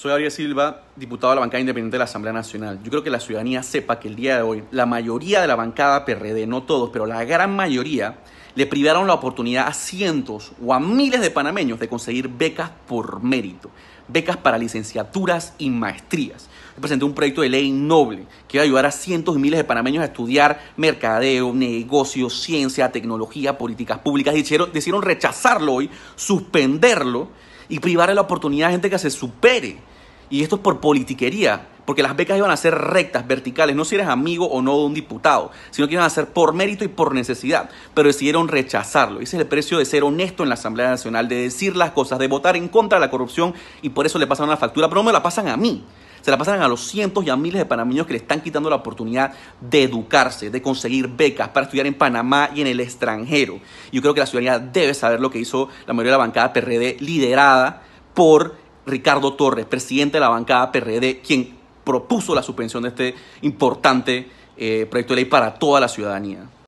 Soy Gabriel Silva, diputado de la bancada independiente de la Asamblea Nacional. Yo creo que la ciudadanía sepa que el día de hoy la mayoría de la bancada PRD, no todos, pero la gran mayoría, le privaron la oportunidad a cientos o a miles de panameños de conseguir becas por mérito, becas para licenciaturas y maestrías. Yo presenté un proyecto de ley noble que iba a ayudar a cientos y miles de panameños a estudiar mercadeo, negocios, ciencia, tecnología, políticas públicas. Y rechazarlo hoy, suspenderlo y privar la oportunidad a gente que se supere y esto es por politiquería, porque las becas iban a ser rectas, verticales, no si eres amigo o no de un diputado, sino que iban a ser por mérito y por necesidad, pero decidieron rechazarlo. Ese es el precio de ser honesto en la Asamblea Nacional, de decir las cosas, de votar en contra de la corrupción y por eso le pasaron la factura, pero no me la pasan a mí. Se la pasan a los cientos y a miles de panameños que le están quitando la oportunidad de educarse, de conseguir becas para estudiar en Panamá y en el extranjero. Yo creo que la ciudadanía debe saber lo que hizo la mayoría de la bancada PRD liderada por Ricardo Torres, presidente de la bancada PRD, quien propuso la suspensión de este importante eh, proyecto de ley para toda la ciudadanía.